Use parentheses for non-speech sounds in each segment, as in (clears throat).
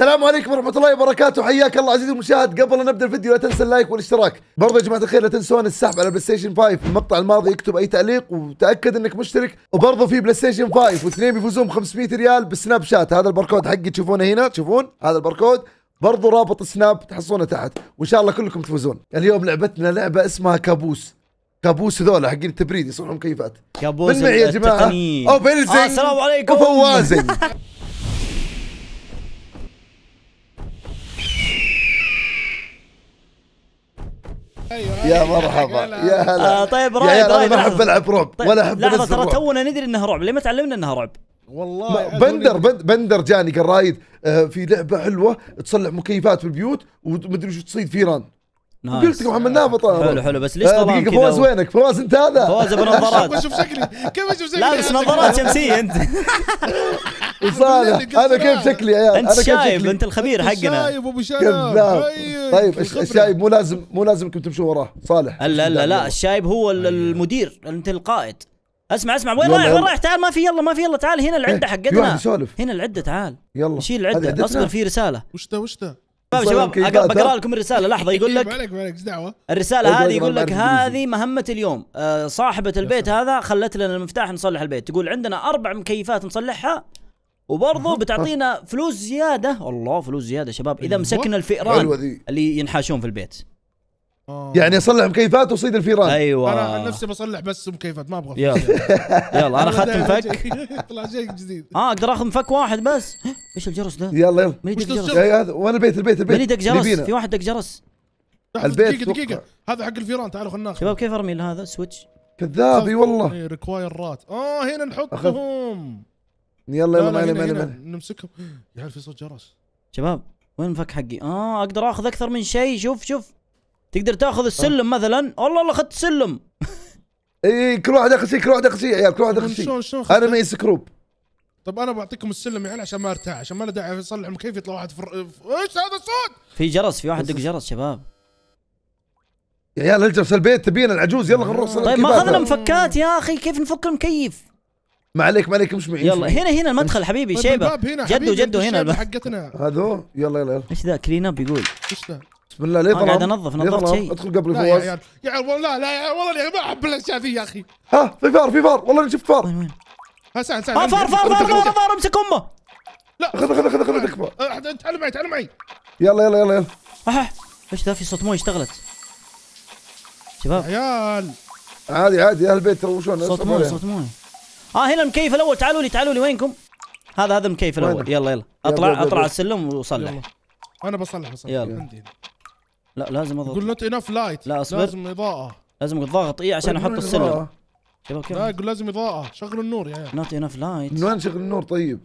السلام عليكم ورحمة الله وبركاته حياك الله عزيزي المشاهد قبل أن نبدأ الفيديو لا تنسى اللايك والاشتراك برضه يا جماعة الخير لا تنسون السحب على بلاي ستيشن 5 في المقطع الماضي اكتب أي تعليق وتأكد أنك مشترك وبرضه في بلاي ستيشن 5 واثنين بيفوزون ب 500 ريال بالسناب شات هذا الباركود حقي تشوفونه هنا تشوفون هذا الباركود برضه رابط السناب تحصلونه تحت وإن شاء الله كلكم تفوزون اليوم لعبتنا لعبة اسمها كابوس كابوس هذول حقين التبريد يصنعون مكيفات كابوس من معي يا جماعة أو بينزي آه السلام عليكم (laughs) يا مرحبا يا هلا آه طيب رايد رايد انا ما احب العب رعب طيب، ولا احب لحظه ترى تونا ندري انها رعب ليه ما تعلمنا انها رعب؟ والله بندر بندر جاني قال رايد آه، في لعبه حلوه تصلح مكيفات في البيوت ومدري شو تصيد فيران قلت لك محمد نابط حلو حلو بس ليش آه، طبعا دقيقه فواز وينك؟ فواز انت هذا؟ فواز بنظارات اشوف (laughs) شكلي كيف اشوف شكلي؟ لابس نظارات (laughs) شمسيه انت وصالح انا كيف شكلي يا عيال انت شايب انت الخبير حقنا شايب ابو كذاب طيب الشايب مو لازم مو لازم انكم تمشوا وراه صالح لا لا أيوه. لا الشايب هو المدير انت القائد اسمع اسمع وين رايح وين رايح تعال ما في يلا ما في يلا تعال هنا العده إيه، حقتنا هنا العده تعال يلا شيل العده اصبر في رساله وش ذا وش ذا شباب شباب بقرا لكم الرساله لحظه يقول إيه، لك مالك مالك دعوه الرساله هذه يقول لك هذه مهمه اليوم آه، صاحبه البيت هذا خلت لنا المفتاح نصلح البيت تقول عندنا اربع مكيفات نصلحها وبرضه بتعطينا فلوس زياده الله فلوس زياده شباب اذا أيوة. مسكنا الفئران اللي ينحاشون في البيت آه. يعني اصلح مكيفات واصيد الفيران ايوه انا عن نفسي بصلح بس مكيفات ما ابغى يلا (laughs) يلا انا اخذت (laughs) مفك (laughs) طلع شيء جديد اه اقدر اخذ مفك واحد بس ايش الجرس ده؟ يلا يلا مين دق جرس؟ إيه، وانا البيت البيت البيت مين دق جرس؟ في واحد دق جرس البيت دقيقة دقيقة هذا حق الفيران تعالوا خلنا ناخذ شباب كيف ارمي هذا سويتش؟ كذاب اي والله ريكوايرات اه هنا نحطهم يلا يلا معنا معنا نمسكهم يعرف في صوت جرس شباب وين المفك حقي؟ اه اقدر اخذ اكثر من شيء شوف شوف تقدر تاخذ السلم مثلا والله والله اخذت السلم اي كل واحد ياخذ شيء كل واحد ياخذ شيء يا عيال كل واحد ياخذ شيء انا ميس سكروب طب انا بعطيكم السلم يا يعني عيال عشان ما ارتاح عشان ما له داعي اصلح المكيف يطلع واحد فر... ايش هذا الصوت؟ في جرس في واحد دق جرس شباب يا عيال الجرس البيت تبينا العجوز يلا نروح طيب ما اخذنا مفكات يا اخي كيف نفك المكيف؟ ما عليك ما عليك مش معي يلا هنا هنا المدخل حبيبي طيب، شيبه جدو جدو هنا حقتنا هذو يلا يلا يلا ايش ذا كلين اب يقول ايش ذا بسم الله ليه طلع قاعد انظف نظفت شيء ادخل قبل الفواز يا عيال يا عيال لا لا يا والله اني ما احب الاشياء ذي يا اخي ها في فار في فار والله اني شفت فار وين ها سهل سهل آه، فار فار فار فار فار امسك امه لا خذ خذ خذ خذ أه، تكفى تعال معي تعال معي يلا يلا يلا يلا ايش ذا في صوت موي اشتغلت شباب عيال عادي عادي اهل البيت يروشون صوت موي يعني. صوت موي اه هنا المكيف الاول تعالوا لي تعالوا لي وينكم؟ هذا هذا المكيف الاول يلا يلا اطلع اطلع على السلم وصلح انا بصلح بصلح يلا عندي لا لازم اضغط يقول نوت انف لايت لا اصبر لازم اضاءه لازم تضغط اي عشان احط السلم شباب كيف لا يقول لازم اضاءه شغلوا النور يا عيال نوت انف لايت من وين شغل النور طيب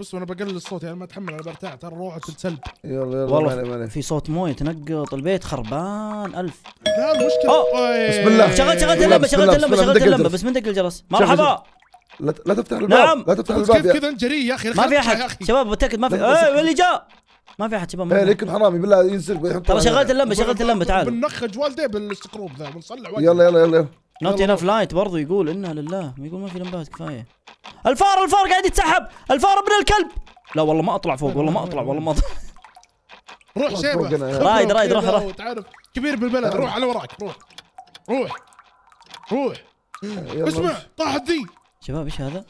بس انا بقلل الصوت يعني ما اتحمل انا برتاح ترى روحك تتسلب يلا يلا والله مالي مالي. في صوت مويه تنقط البيت خربان الف لا المشكله بسم الله شغلت شغلت اللمبه شغلت اللمبه شغلت اللمبه بس من دق الجرس مرحبا لا تفتح الباب نعم لا تفتح الباب كيف كذا انت جري يا اخي ما في احد شباب متاكد ما في اللي جاء ما في احد شباب ايه لكن حرامي بالله ينسرق ويحط ترى شغلت اللمبه شغلت اللمبه تعال بنخج والديه بالسكروب ذا بنصلح يلا يلا يلا نوت انف لايت برضه يقول انها لله يقول ما في لمبات كفايه الفار الفار قاعد يتسحب الفار ابن الكلب لا والله ما اطلع فوق والله ما اطلع والله ما اطلع روح سيبه رايد رايد روح روح تعرف كبير بالبلد روح على وراك روح روح روح اسمع طاحت ذي شباب ايش هذا؟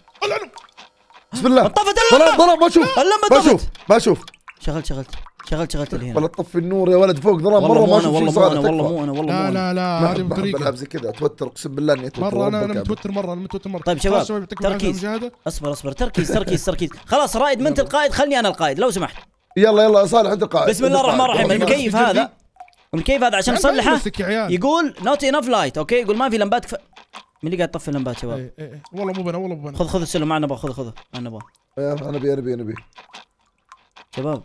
بسم الله طفت اللمبه طلع ظلام ما اشوف اللمبه ما اشوف ما اشوف شغلت شغلت شغلت شغلت الهنا ولا تطفي النور يا ولد فوق ضرب مره ما شفت والله مو انا والله مو انا والله مو لا لا لا هذه بطريقه بلعب زي كذا اتوتر اقسم بالله اني اتوتر مره انا متوتر مره انا متوتر مره طيب شباب تركيز اصبر اصبر تركيز تركيز تركيز خلاص رائد منت انت القائد خلني انا القائد لو سمحت يلا يلا يا صالح انت القائد بسم الله الرحمن الرحيم المكيف هذا المكيف هذا عشان اصلحه يقول نوت انف لايت اوكي يقول ما في لمبات مين اللي قاعد يطفي اللمبات شباب؟ إيه، إيه، إيه. والله مو بنا والله مو بنا خذ خذ السلم معنا نبغى خذ خذ معنا نبغى انا ابي انا ابي انا ابي شباب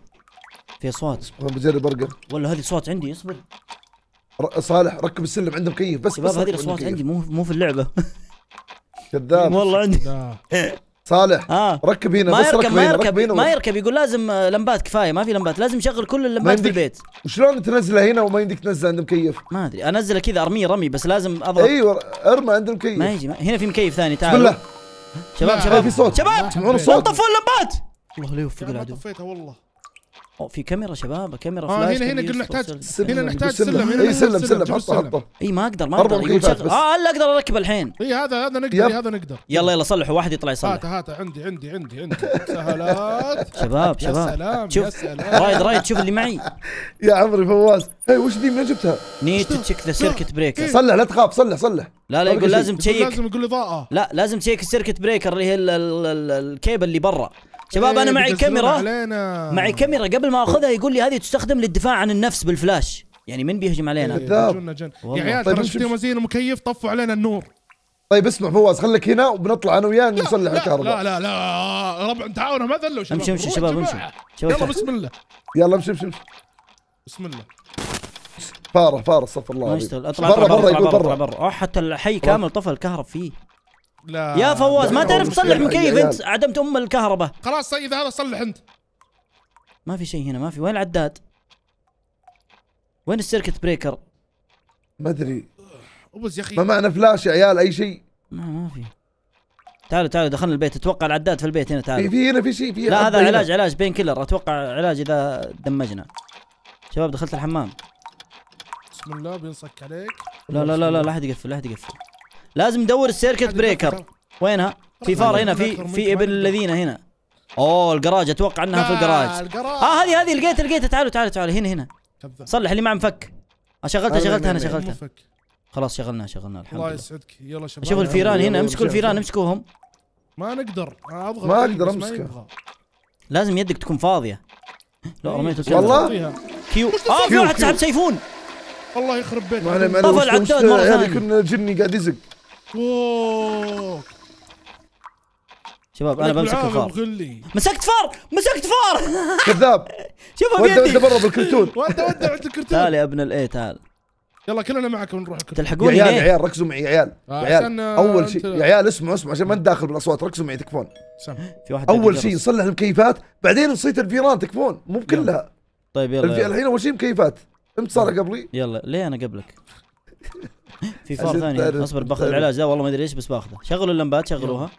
في اصوات انا بجرب ارقد ولا هذه صوت عندي اصبر صالح ركب السلم عنده مكيف بس شباب هذه الاصوات عندي مو مو في اللعبه كذاب (laughs) والله عندي (laughs) صالح آه. ركب هنا ما بس يركب ما يركب, هنا ما يركب يقول لازم آه، لمبات كفايه ما في لمبات لازم شغل كل اللمبات في البيت وشلون تنزله هنا وما يمديك تنزله عند المكيف؟ ما ادري انزله كذا ارميه رمي بس لازم اضغط ايوه ارمى عند المكيف ما يجي ما. هنا في مكيف ثاني تعال بالله شباب شباب في صوت شباب تسمعون الصوت طفوا اللمبات الله لا يوفق العدو طفيتها والله اوه في كاميرا شباب كاميرا آه هنا هنا قلنا نحتاج هنا إيه، نحتاج سلم هنا اي سلم سلم حطه حطه اي ما اقدر ما اقدر شغل اه هلا اقدر اركبه الحين اي هذا هذا نقدر إيه، هذا نقدر يلا يلا صلحوا واحد يطلع يصلح هات هات عندي عندي عندي عندي سهلات شباب شباب يا سلام شوف يا سلام رايد رايد شوف اللي معي (laughs) يا عمري فواز اي وش ذي من جبتها؟ نيت تشيك ذا سيركت بريكر إيه. صلح لا تخاف صلح صلح لا لا يقول لازم تشيك لازم يقول اضاءه لا لازم تشيك السيركت بريكر اللي هي الكيبل اللي برا شباب انا إيه، معي كاميرا معي كاميرا قبل ما اخذها يقول لي هذه تستخدم للدفاع عن النفس بالفلاش يعني من بيهجم علينا إيه، بالذات يا عيال طيب، ترى شفتوا مزين المكيف طفوا علينا النور طيب اسمع فواز خليك هنا وبنطلع انا وياه نصلح الكهرباء لا لا لا ربع تعاون ما ذلوا شباب امشي امشي شباب امشي يلا بسم الله يلا امشي امشي بسم الله فاره فاره استغفر الله ما يشتغل اطلع برا برا برا برا أه، حتى الحي كامل طفى الكهرب فيه لا يا فواز ما تعرف تصلح مكيف انت عدمت ام الكهرباء خلاص اذا طيب، هذا صلح انت ما في شيء هنا ما في وين العداد؟ وين السيركت بريكر؟ ما ادري ابوز يا اخي ما معنا فلاش يا عيال اي شيء ما ما في تعالوا تعالوا دخلنا البيت اتوقع العداد في البيت هنا تعالوا في هنا في شيء في لا هذا علاج علاج بين كيلر اتوقع علاج اذا دمجنا شباب دخلت الحمام بسم الله بينصك عليك لا لا لا لا لا احد يقفل لا احد يقفل لازم ندور السيركت بريكر وينها؟ في طيب، فار هنا في في ابن الذين هنا اوه الجراج اتوقع انها في آه، الجراج اه هذه هذه لقيتها لقيتها تعالوا تعالوا تعالوا هنا هنا صلح اللي ما مفك آه، شغلتها شغلتها انا شغلتها خلاص شغلناها شغلنا الحمد لله الله يسعدك يلا شباب شوف الفيران هنا امسكوا الفيران امسكوهم ما نقدر اضغط ما اقدر امسكه لازم يدك تكون فاضيه لا رميت الكاميرا والله كيو (laughs) اه في واحد سحب سيفون الله يخرب بيتك طفى العداد مره ثانيه كنا جني قاعد يزق شباب انا بمسك الفار مسكت فار مسكت فار كذاب شوف ودي ودي برا بالكرتون (laughs) ودع ودي عند الكرتون تعال يا ابن الاي تعال يلا كلنا معك ونروح الكرتون تلحقوني يا عيال يا عيال ركزوا معي يا عيال آه، عيال اول شيء يا عيال اسمعوا اسمعوا عشان ما نداخل بالاصوات ركزوا معي تكفون في واحد اول شيء نصلح المكيفات بعدين نصيت الفيران تكفون مو بكلها طيب يلا الحين اول شيء مكيفات انت صار طيب. قبلي يلا ليه انا قبلك (laughs) في فار ثاني اصبر باخذ العلاج لا والله ما ادري ايش بس باخذه شغلوا اللمبات شغلوها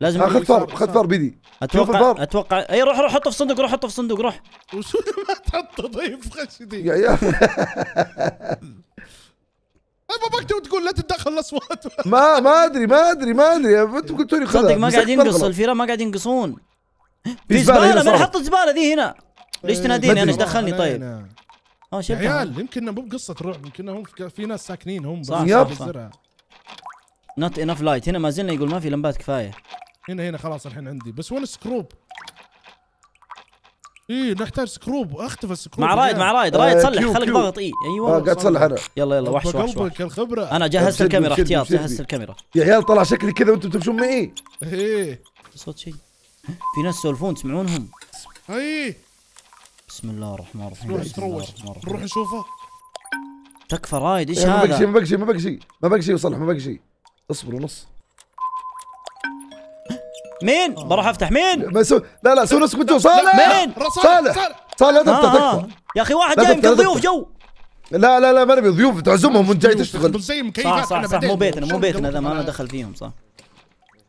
لازم اخذ فار اخذ فار بيدي اتوقع اتوقع اي روح روح حطه في صندوق روح حطه في صندوق روح وشو ما تحطه طيب خشدي يا عيال ما (laughs) تقول لا تتدخل الاصوات (laughs) ما ما ادري ما ادري ما ادري انتم قلتوا لي صدق ما قاعد ينقص الفيران ما قاعد ينقصون في زباله من حط الزباله ذي هنا ليش تناديني انا ايش دخلني طيب اه عيال يمكن مو بقصه رعب يمكن هم في ناس ساكنين هم صح يب صح نوت انف لايت هنا ما زلنا يقول ما في لمبات كفايه هنا هنا خلاص الحين عندي بس وين سكروب؟ اي نحتاج سكروب اختفى السكروب مع رايد مع رايد رايد آه، صلح خليك ضغط اي ايوه آه، قاعد تصلح انا يلا يلا وحش وحش, وحش. الخبره انا جهزت الكاميرا احتياط جهزت الكاميرا يا عيال طلع شكلي كذا وانتم تمشون معي ايه صوت شيء في ناس يسولفون تسمعونهم اي بسم الله الرحمن الرحيم روح تروش روح نشوفه تكفى رايد ايش هذا؟ ما بقى شيء ما بقى شيء ما بقى شيء ما بقى شيء وصلح ما بقى شيء اصبروا نص مين؟ بروح افتح مين؟ مسو... لا لا سو نص كنت صالح مين؟ صالح صالح لا تفتح آه، آه. تكفى يا اخي واحد جاي يمكن ضيوف جو لا لا لا ما نبي ضيوف تعزمهم وانت جاي تشتغل زي مكيفات صح صح, صح مو بيتنا مو بيتنا اذا ما انا دخل فيهم صح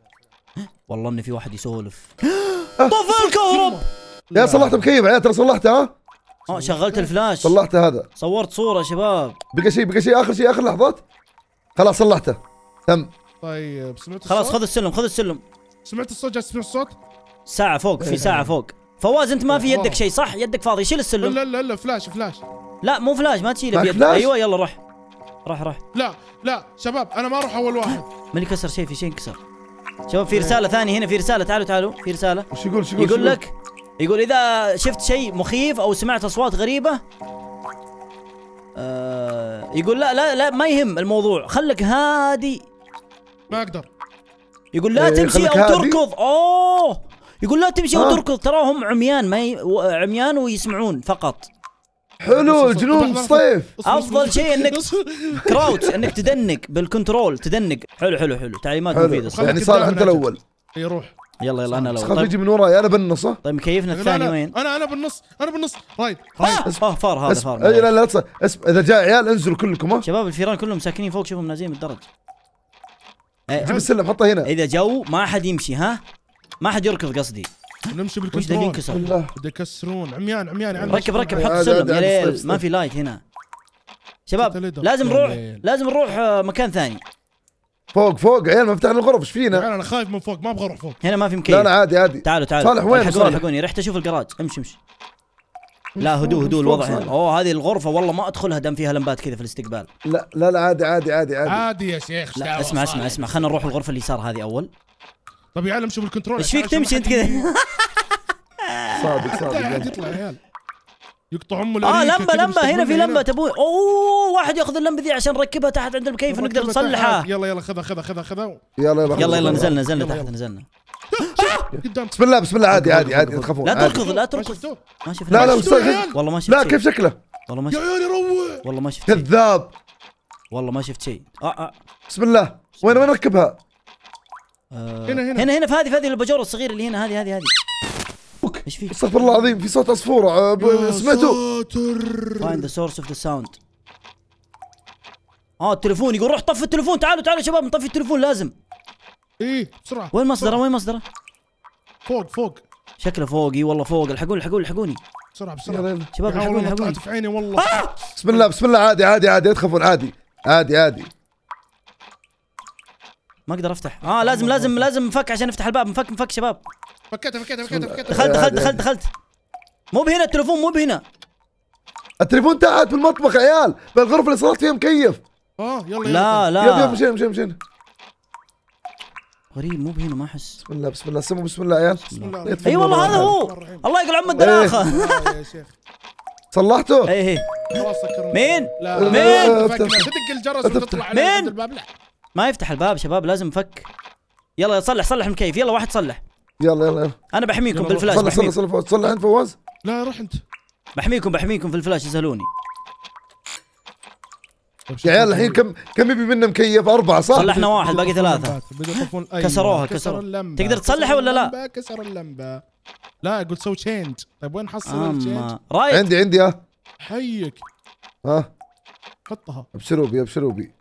(laughs) والله اني في واحد يسولف آه. طفى الكهرب يا صلحت مكيف عيال ترى صلحته ها اه شغلت الفلاش صلحته هذا صورت صوره شباب بقى شيء بقى شيء اخر شيء اخر لحظات خلاص صلحته تم طيب سمعت الصوت خلاص خذ السلم خذ السلم سمعت الصوت جالس تسمع الصوت ساعه فوق في ساعه إيه. فوق فواز انت ما إيه، في يدك شيء صح يدك فاضي شيل السلم لا لا لا فلاش فلاش لا مو فلاش ما تشيله بيدك ايوه يلا روح روح روح لا لا شباب انا ما اروح اول واحد (clears throat) من كسر شيء في شيء انكسر شباب في رساله ثانيه هنا في رساله تعالوا تعالوا في رساله وش يقول شو يقول, يقول لك يقول اذا شفت شيء مخيف او سمعت اصوات غريبه آه يقول لا لا لا ما يهم الموضوع خلك هادي ما اقدر يقول لا إيه، تمشي او تركض اوه يقول لا تمشي او آه. تركض تراهم عميان ما ي... عميان ويسمعون فقط حلو جنون صيف افضل شيء انك كراوت (laughs) انك تدنك بالكنترول تدنك حلو حلو حلو تعليمات مفيده يعني صالح انت الاول يروح يلا يلا انا لو خاف طيب. يجي من وراي انا بالنص طيب مكيفنا الثاني وين؟ انا انا بالنص انا بالنص رايد رايد اه فار هذا فار لا لا لا اذا جاء عيال انزلوا كلكم ها شباب الفيران كلهم ساكنين فوق شوفهم نازلين بالدرج جيب السلم حطه هنا اذا جو ما حد يمشي ها ما حد يركض قصدي نمشي بالكنترول ينكسر بدي يكسرون عميان عميان عميان ركب ركب حط آه، سلم يا ليل ما في لايت هنا شباب لازم نروح لازم نروح آه، مكان ثاني فوق فوق عيال ما فتحنا الغرف ايش فينا؟ انا خايف من فوق ما ابغى اروح فوق هنا ما في مكيف لا لا عادي عادي تعالوا تعالوا صالح وين حقوني الحقوني رحت اشوف الجراج امشي امشي لا هدوء هدوء الوضع هنا اوه هذه الغرفه والله ما ادخلها دام فيها لمبات كذا في الاستقبال لا لا لا عادي عادي عادي عادي عادي يا شيخ لا اسمع اسمع اسمع خلينا نروح الغرفه اليسار هذه اول طب يا عيال امشي بالكنترول ايش فيك تمشي انت كذا صادق صادق قاعد يطلع يا عيال يقطع امه اه لمبه لمبه هنا في لمبه تبوي اوه واحد ياخذ اللمبه ذي عشان نركبها تحت عند المكيف نقدر نصلحها يلا يلا خذها خذها خذها خذها يلا يلا يلا يلا نزلنا نزلنا تحت نزلنا قدام بسم الله بسم الله عادي عادي عادي لا تركض لا تركض ما شفت لا لا والله ما شفت لا كيف شكله والله ما شفت يا عيال روح والله ما شفت كذاب والله ما شفت شيء اه اه بسم الله وين وين اركبها؟ آه. هنا هنا هنا هنا في هذه في هذه الباجوره الصغيره اللي هنا هذه هذه هذه ايش في؟ استغفر الله العظيم في صوت عصفوره سمعته فايند ذا سورس اوف ذا ساوند اه التليفون يقول روح طفي التليفون تعالوا تعالوا يا شباب نطفي التليفون لازم ايه بسرعه وين مصدره وين مصدره؟ فوق فوق شكله فوق اي والله فوق الحقوني الحقوني الحقوني بسرعه بسرعه شباب الحقوني الحقوني في عيني والله آه! بسم الله بسم الله عادي عادي عادي لا تخافون عادي عادي عادي ما اقدر افتح اه لازم لازم لازم نفك عشان نفتح الباب نفك نفك شباب فكيتها فكيتها فكيتها فكيت دخلت دخلت دخلت دخلت مو بهنا التليفون مو بهنا التليفون تحت بالمطبخ يا عيال بالغرفه اللي صارت فيها مكيف اه يلا يلا لا لا يلا مشينا مشينا مشينا غريب مو بهنا ما احس بسم الله بسم الله سمو بسم الله عيال بسم الله اي والله هذا هو الله يقول عم الدراخه إيه. آه، يا شيخ صلحته؟ ايه ايه مين؟ لا مين؟ تدق الجرس وتطلع مين؟ ما يفتح الباب شباب لازم نفك يلا صلح صلح المكيف يلا واحد صلح يلا يلا يلا انا بحميكم يلا بالفلاش صلح صلح صلح فواز صلح انت فواز لا روح انت بحميكم بحميكم في الفلاش يسالوني يا عيال الحين كم كم يبي منا مكيف اربعه صح؟ صلحنا واحد باقي ثلاثه أيوة. كسروها كسروا تقدر تصلحها ولا لا؟ كسر اللمبه لا قلت سوي تشينج طيب وين حصل التشينج؟ عندي عندي اه حيك ها حطها ابشروا بي ابشروا بي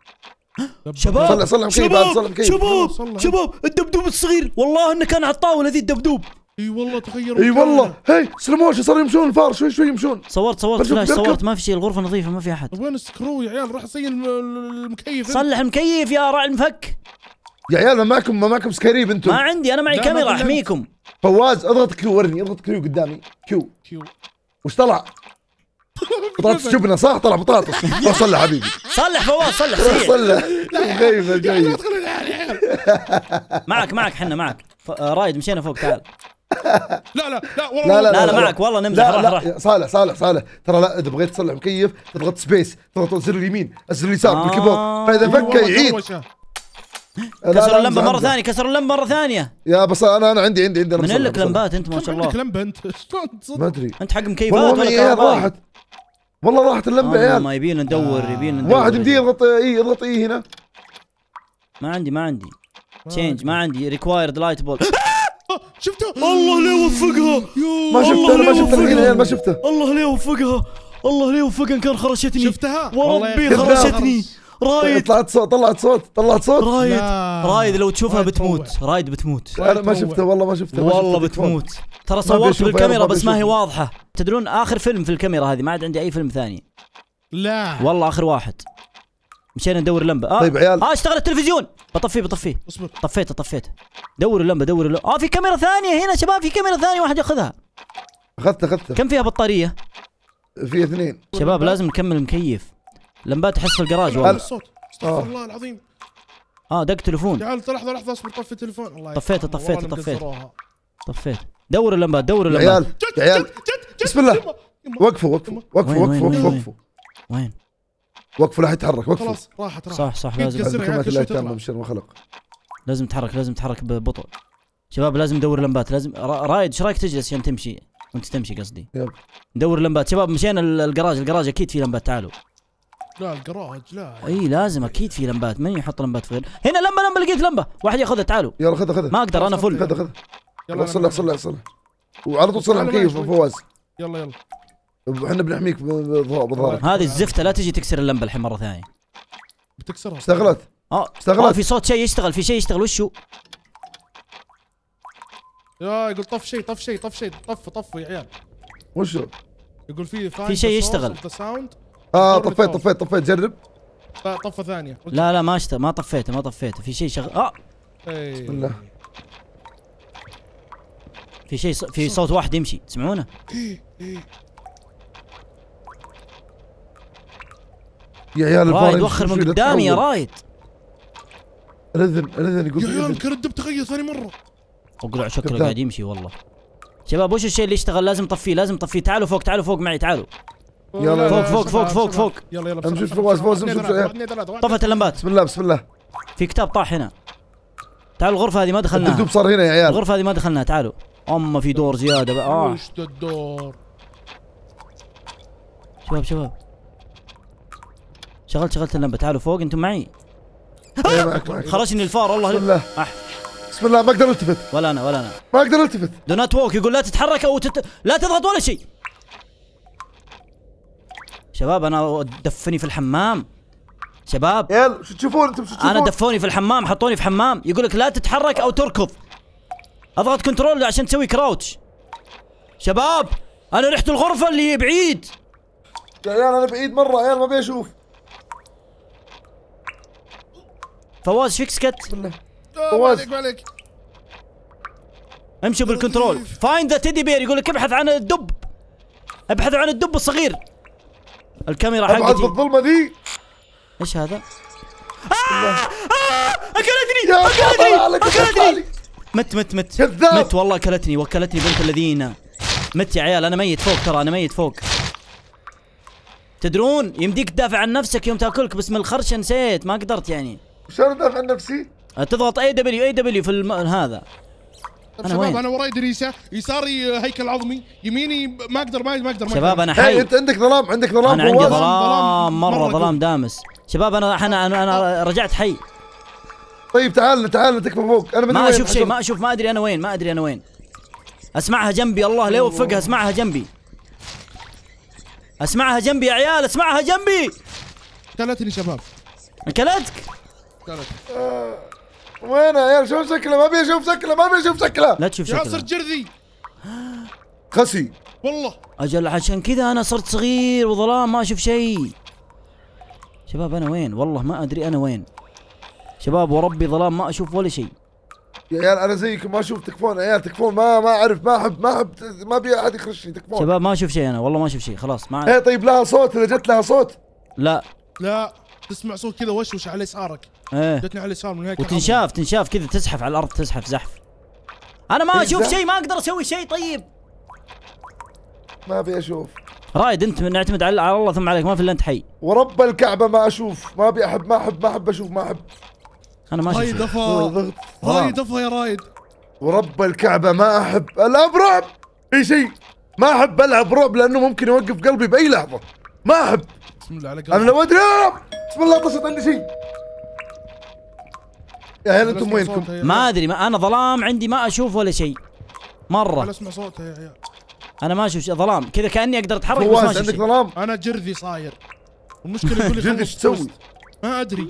شباب صلح صلح شباب صلح مكيف شباب صلح شباب الدبدوب الصغير والله انه كان على الطاوله ذي الدبدوب اي والله تغيروا اي والله هي سلو موشن صاروا يمشون الفار شوي شوي يمشون صورت صورت فلاش صورت ما في شيء الغرفه نظيفه ما في احد وين السكرو يا عيال راح اصين المكيف صلح المكيف يا راعي المفك يا عيال ما معكم ما معكم سكريب انتم ما عندي انا معي كاميرا احميكم فواز اضغط كيو ورني اضغط كيو قدامي كيو كيو وش طلع؟ بطاطس جبنه صح طلع بطاطس (laughs) صلح حبيبي صلح فواز صلح سريع صلح غيبه جاي يعني. معك معك حنا معك آه، رايد مشينا فوق تعال لا لا لا والله لا لا, لا, لا, لا لا, لا معك والله نمزح لا راح لا صالح صالح صالح ترى لا اذا بغيت تصلح مكيف تضغط سبيس تضغط الزر اليمين الزر اليسار بالكيبورد فاذا آه. فك يعيد كسر اللمبه مره ثانيه كسر اللمبه مره ثانيه يا بس انا انا عندي عندي عندي من لك لمبات انت ما شاء الله عندك لمبه انت ما ادري انت حق مكيفات والله راحت والله راحت اللمبه يا آه، عيال ما يبينا ندور آه. يبينا ندور واحد يمديه يضغط اي يضغط اي هنا ما عندي ما عندي تشينج ما عندي ريكوايرد لايت بول شفته الله ليه وفقها ما شفته ما شفته ما شفته الله ليه وفقها الله ليه وفقها كان خرشتني شفتها وربي خرشتني رايد طلعت صوت طلعت صوت طلعت صوت رايد رايد لو تشوفها بتموت رايد بتموت انا ما شفته والله ما شفته والله بتموت ترى صورت بالكاميرا بس ما هي واضحه تدرون اخر فيلم في الكاميرا هذه ما عاد عندي اي فيلم ثاني لا والله اخر واحد مشينا ندور اللمبه آه. طيب عيال اه اشتغل التلفزيون بطفيه بطفيه اصبر طفيته طفيته دوروا اللمبه دوروا اللمبه اه في كاميرا ثانيه هنا شباب في كاميرا ثانيه واحد ياخذها اخذتها اخذتها كم فيها بطاريه؟ في اثنين شباب لازم نكمل مكيف لمبات تحس في الجراج والله الصوت استغفر آه. الله العظيم اه دق تليفون تعال لحظه لحظه اصبر طفي التليفون الله طفيته طفيته طفيته طفيت دور اللمبات دور اللمبات يا عيال يا عيال بسم الله وقفوا وقفوا وقفوا وقفوا وقفوا وين وقفوا لا يتحرك وقفوا خلاص راحت راحت صح صح لازم كلمات الله تامه بشر ما خلق لازم تتحرك لازم تتحرك ببطء شباب لازم ندور لمبات لازم رايد ايش رايك تجلس عشان تمشي وانت تمشي قصدي يب. ندور لمبات شباب مشينا الجراج الجراج اكيد في لمبات تعالوا لا الجراج لا اي لازم اكيد في لمبات من يحط لمبات في غير هنا لمبه لمبه لقيت لمبه واحد ياخذها تعالوا يلا خذها خذها ما اقدر انا فل خذها خذها يلا وصلها وصلها وصلها وعلى طول صلها مكيف فواز يلا يلا احنا بنحميك بظهرك هذه الزفته لا تجي تكسر اللمبه الحين مره ثانيه بتكسرها اشتغلت اه اشتغلت آه، في صوت شيء يشتغل في شيء يشتغل وشو يا يقول طف شيء طف شيء طف شيء طف طف يا عيال وشو يقول في في شيء يشتغل اه طفيت طفيت طفيت جرب طفه ثانيه لا لا ما اشت ما طفيته ما طفيته في شيء شغل اه بسم الله في شيء في صوت واحد يمشي تسمعونه؟ يا عيال رايد وخر من قدامي يا رايد رذن رذن يقول يا عيال كرد بتغير ثاني مره اقلع شكله قاعد يمشي والله شباب وش الشيء اللي يشتغل لازم طفيه لازم طفيه تعالوا فوق تعالوا فوق معي تعالوا يلا فوق فوق فوق فوق فوق يلا يلا نمشي فواز فوز نمشي طفت اللمبات بسم الله بسم الله في كتاب طاح هنا تعالوا الغرفة هذه ما دخلناها الدب صار هنا يا عيال الغرفة هذه ما دخلناها تعالوا اما في دور زيادة بقى اه وش الدور شباب شباب شغلت شغلت اللمبة تعالوا فوق انتم معي إيه، آه. خرجني الفار والله بسم الله آه. بسم الله ما اقدر التفت ولا انا ولا انا ما اقدر التفت دونات ووك يقول لا تتحرك او تت... لا تضغط ولا شيء شباب انا دفني في الحمام شباب يلا شو تشوفون انتم شو تشوفون انا دفوني في الحمام حطوني في حمام يقول لك لا تتحرك او تركض اضغط كنترول عشان تسوي كراوتش شباب انا رحت الغرفه اللي بعيد يا عيال انا بعيد مره يا عيال ما ابي اشوف فواز شيك سكت فواز عليك امشي بالكنترول فايند ذا تيدي بير يقول لك ابحث عن الدب ابحث عن الدب الصغير الكاميرا حقتي ابعد بالظلمه ذي ايش هذا؟ آه! آه! اكلتني اكلتني اكلتني مت مت مت كذاب مت والله اكلتني وكلتني بنت الذين مت يا عيال انا ميت فوق ترى انا ميت فوق تدرون يمديك تدافع عن نفسك يوم تاكلك بس من الخرشه نسيت ما قدرت يعني شلون ادافع عن نفسي؟ تضغط اي دبليو اي دبليو في الم... هذا أنا شباب وين؟ انا وراي دريسه يساري آه، هيكل عظمي يميني ما اقدر ما ما اقدر شباب انا حي انت عندك ظلام عندك ظلام انا عندي ظلام مره ظلام دامس شباب انا انا انا رجعت حي طيب تعال تعال تكفى فوق انا ما اشوف شيء ما اشوف ما ادري انا وين ما ادري انا وين اسمعها جنبي الله لا يوفقها اسمعها جنبي اسمعها جنبي يا عيال اسمعها جنبي كلتني شباب اكلتك كلتك آه. وينه يا عيال شوف شكله ما ابي اشوف شكله ما ابي اشوف شكله لا تشوف شكله ياسر جرذي خسي والله اجل عشان كذا انا صرت صغير وظلام ما اشوف شيء شباب انا وين والله ما ادري انا وين شباب وربي ظلام ما اشوف ولا شيء يا عيال انا زيكم ما اشوف تكفون عيال تكفون ما ما اعرف ما احب ما احب ما ابي احد يخرشني تكفون شباب ما اشوف شيء انا والله ما اشوف شيء خلاص ما ايه طيب لها صوت اذا جت لها صوت لا لا تسمع صوت كذا وشوش على يسارك ايه جتني على اليسار من هيك وتنشاف تنشاف كذا تزحف على الارض تزحف زحف انا ما اشوف إيه، شيء ما اقدر اسوي شيء طيب ما ابي اشوف رايد انت نعتمد على الله ثم عليك ما في الا انت حي ورب الكعبه ما اشوف ما ابي احب ما احب ما احب اشوف ما احب انا ما اشوف هاي دفا هاي يا رايد ورب الكعبه ما احب العب رعب اي شيء ما احب العب رعب لانه ممكن يوقف قلبي باي لحظه ما احب بسم الله عليك انا لو ادري بسم الله طشت عندي شيء يا هلا انتم وينكم؟ ما ادري ما انا ظلام عندي ما اشوف ولا شيء مره انا اسمع صوتها يا عيال انا ما اشوف شيء ظلام كذا كاني اقدر اتحرك بس ما اشوف عندك ظلام انا جرذي صاير المشكله يقول لي (laughs) جرذي ايش تسوي؟ ما ادري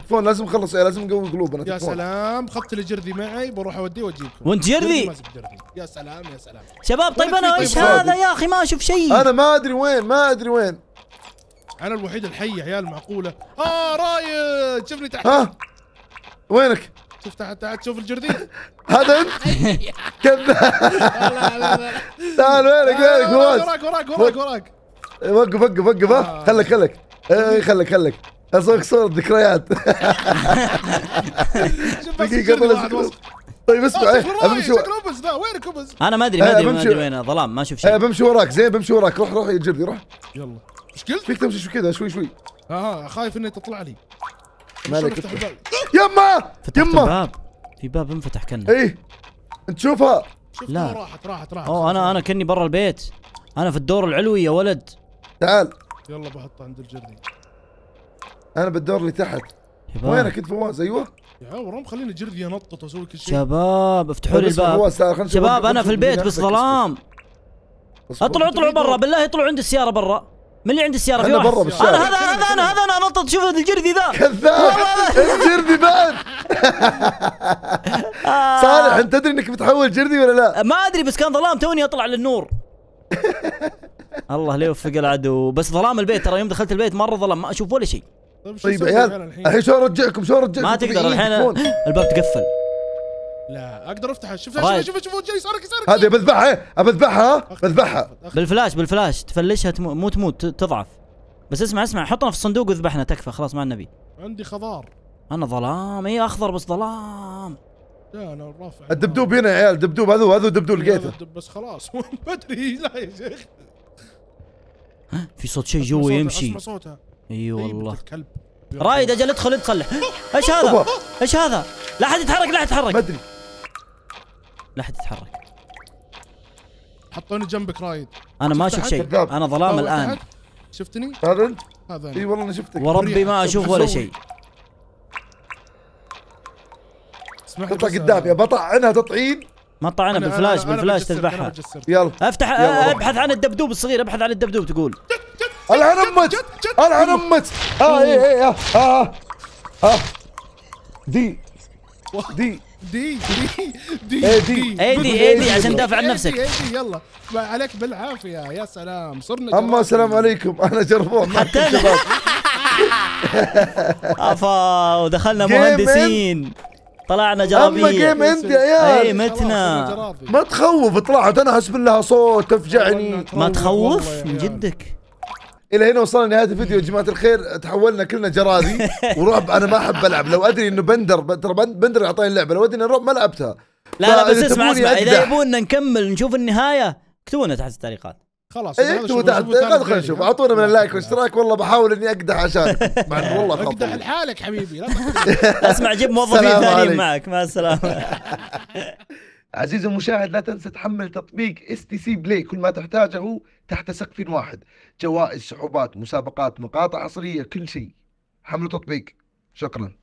تكفون لازم نخلص لازم نقوي قلوبنا يا سلام خفت الجردي معي بروح اوديه واجيبكم وانت جرذي؟ يا سلام يا سلام شباب طيب انا ايش طيب. هذا يا اخي ما اشوف شيء انا ما ادري وين ما ادري وين انا الوحيد الحي يا عيال معقوله اه رايد شوفني تحت ها وينك؟ شوف تحت تحت شوف الجردي (laughs) هذا انت؟ (laughs) كذاب لا لا لا تعال وينك وينك وراك وراك وراك وراك وقف وقف وقف آه. خلك خلك إيه، خلك خلك اسوق صور ذكريات (laughs) دقيقه طيب اسمع بمشي وين كوبز انا ما ادري ما إيه، ادري ما وين ظلام ما اشوف شيء إيه، بمشي وراك زين بمشي وراك روح روح جيبني روح يلا ايش قلت؟ فيك تمشي كذا شوي شوي آه،, اه خايف انه تطلع لي مالك يما يما باب في باب انفتح كنا اي تشوفها لا راحت راحت راحت اوه انا انا كني برا البيت انا في الدور العلوي يا ولد تعال يلا بحطه عند الجردي انا بالدور اللي تحت وينك انت فواز ايوه يا ورم خليني جرذي انطط واسوي كل شيء شباب افتحوا لي الباب شباب انا في البيت بس ظلام اطلعوا اطلعوا برا بالله اطلعوا عند السياره برا من اللي عند السياره في برا انا هذا هذا انا هذا انا نطط شوف الجرذي ذا كذاب (laughs) الجرذي بعد (laughs) آه. صالح انت تدري انك بتحول جرذي ولا لا؟ ما ادري بس كان ظلام توني اطلع للنور (laughs) الله لا يوفق العدو بس ظلام البيت ترى يوم دخلت البيت مره ظلام ما اشوف ولا شيء طيب, طيب عيال الحين شلون ارجعكم شلون ارجعكم ما طيب، تقدر إيه، الحين الباب تقفل لا اقدر افتحه شوف شوف طيب. شوف شوف جاي صارك صارك هذه بذبحها إيه؟ بذبحها بذبحها بالفلاش بالفلاش تفلشها مو تموت تضعف بس اسمع اسمع حطنا في الصندوق واذبحنا تكفى خلاص مع النبي عندي خضار انا ظلام اي اخضر بس ظلام لا انا رافع الدبدوب هنا يا عيال دبدوب هذا هذا دبدوب لقيته بس خلاص بدري (laughs) لا يا شيخ في صوت شيء جوا يمشي اسمع صوتها اي طيب، والله رايد اجل ادخل ادخل ايش هذا؟ ايش هذا؟ لا احد يتحرك لا احد يتحرك مدري لا احد يتحرك حطوني جنبك رايد انا ما اشوف شيء انا ظلام الان شفتني؟ هذا انت؟ هذا اي والله انا شفتك وربي ما اشوف ولا شيء تطلع قدام يا بطعنها تطعين ما طعنها بالفلاش بالفلاش تذبحها يلا افتح يلا ابحث عن الدبدوب الصغير ابحث عن الدبدوب تقول العن امك العن امك اه اي اي إيه، آه،, اه اه اه دي دي دي دي دي إيه، دي دي إيه، دي عشان تدافع عن نفسك يلا عليك بالعافيه يا سلام صرنا اما السلام عليكم انا جربون حتى افا (laughs) ودخلنا مهندسين طلعنا جرابي اما جيم انت يا عيال اي متنا ما تخوف طلعت انا حسب لها صوت تفجعني ما تخوف من جدك الى هنا وصلنا نهايه الفيديو يا جماعه الخير تحولنا كلنا جرادي (laughs) ورعب انا ما احب العب لو ادري انه بندر ترى بندر اعطاني اللعبه لو ادري انه رعب ما لعبتها لا لا بس اسمع اسمع اذا يبوننا نكمل نشوف النهايه اكتبوا لنا تحت التعليقات خلاص ايه اكتبوا تحت التعليقات خلينا نشوف اعطونا من اللايك والاشتراك والله بحاول اني اقدح عشان (laughs) مع والله خطير اقدح لحالك حبيبي (laughs) اسمع جيب موظفين ثانيين معك مع السلامه عزيزي المشاهد لا تنسى تحمل تطبيق اس تي سي بلاي كل ما تحتاجه تحت سقف واحد جوائز سحوبات مسابقات مقاطع عصريه كل شيء حملوا تطبيق شكرا